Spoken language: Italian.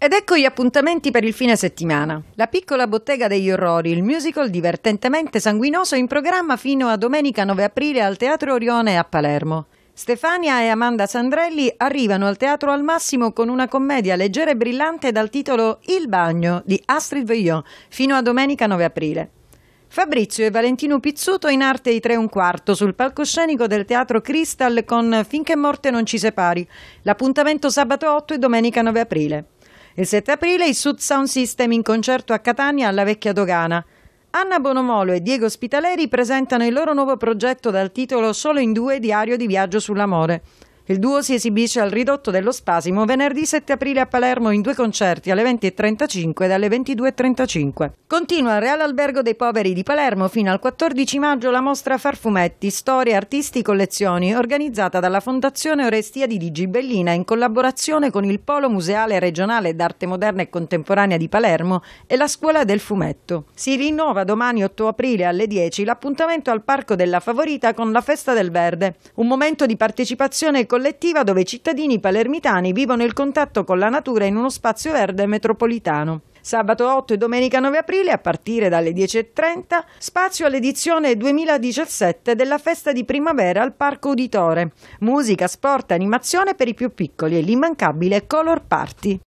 Ed ecco gli appuntamenti per il fine settimana. La piccola bottega degli orrori, il musical divertentemente sanguinoso in programma fino a domenica 9 aprile al Teatro Orione a Palermo. Stefania e Amanda Sandrelli arrivano al Teatro al Massimo con una commedia leggera e brillante dal titolo Il bagno di Astrid Veillon fino a domenica 9 aprile. Fabrizio e Valentino Pizzuto in arte i tre e un quarto sul palcoscenico del Teatro Crystal con Finché morte non ci separi. L'appuntamento sabato 8 e domenica 9 aprile. Il 7 aprile i Sud Sound System in concerto a Catania alla Vecchia Dogana. Anna Bonomolo e Diego Spitaleri presentano il loro nuovo progetto dal titolo Solo in due diario di viaggio sull'amore. Il duo si esibisce al ridotto dello Spasimo venerdì 7 aprile a Palermo in due concerti alle 20.35 e alle 22.35. Continua al Real Albergo dei Poveri di Palermo fino al 14 maggio la mostra Farfumetti, Storie, Artisti, Collezioni, organizzata dalla Fondazione Orestia di Digi Bellina in collaborazione con il Polo Museale Regionale d'Arte Moderna e Contemporanea di Palermo e la Scuola del Fumetto. Si rinnova domani 8 aprile alle 10 l'appuntamento al Parco della Favorita con la Festa del Verde, un momento di partecipazione e collettiva dove i cittadini palermitani vivono il contatto con la natura in uno spazio verde metropolitano. Sabato 8 e domenica 9 aprile, a partire dalle 10.30, spazio all'edizione 2017 della festa di primavera al Parco Uditore. Musica, sport, animazione per i più piccoli e l'immancabile Color Party.